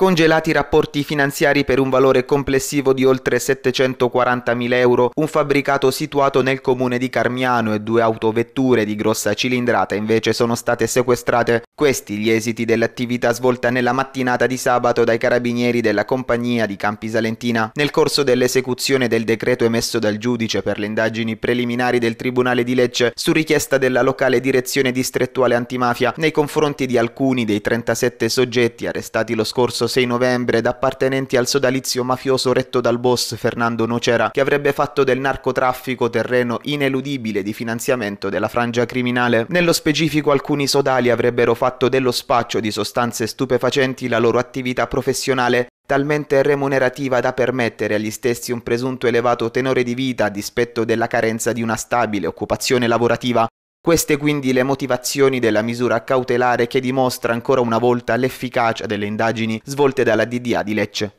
Congelati rapporti finanziari per un valore complessivo di oltre 740.000 euro, un fabbricato situato nel comune di Carmiano e due autovetture di grossa cilindrata invece sono state sequestrate questi gli esiti dell'attività svolta nella mattinata di sabato dai carabinieri della compagnia di Campi Salentina nel corso dell'esecuzione del decreto emesso dal giudice per le indagini preliminari del Tribunale di Lecce su richiesta della locale direzione distrettuale antimafia nei confronti di alcuni dei 37 soggetti arrestati lo scorso 6 novembre da appartenenti al sodalizio mafioso retto dal boss Fernando Nocera che avrebbe fatto del narcotraffico terreno ineludibile di finanziamento della frangia criminale. Nello specifico alcuni sodali avrebbero fatto fatto dello spaccio di sostanze stupefacenti la loro attività professionale talmente remunerativa da permettere agli stessi un presunto elevato tenore di vita a dispetto della carenza di una stabile occupazione lavorativa. Queste quindi le motivazioni della misura cautelare che dimostra ancora una volta l'efficacia delle indagini svolte dalla DDA di Lecce.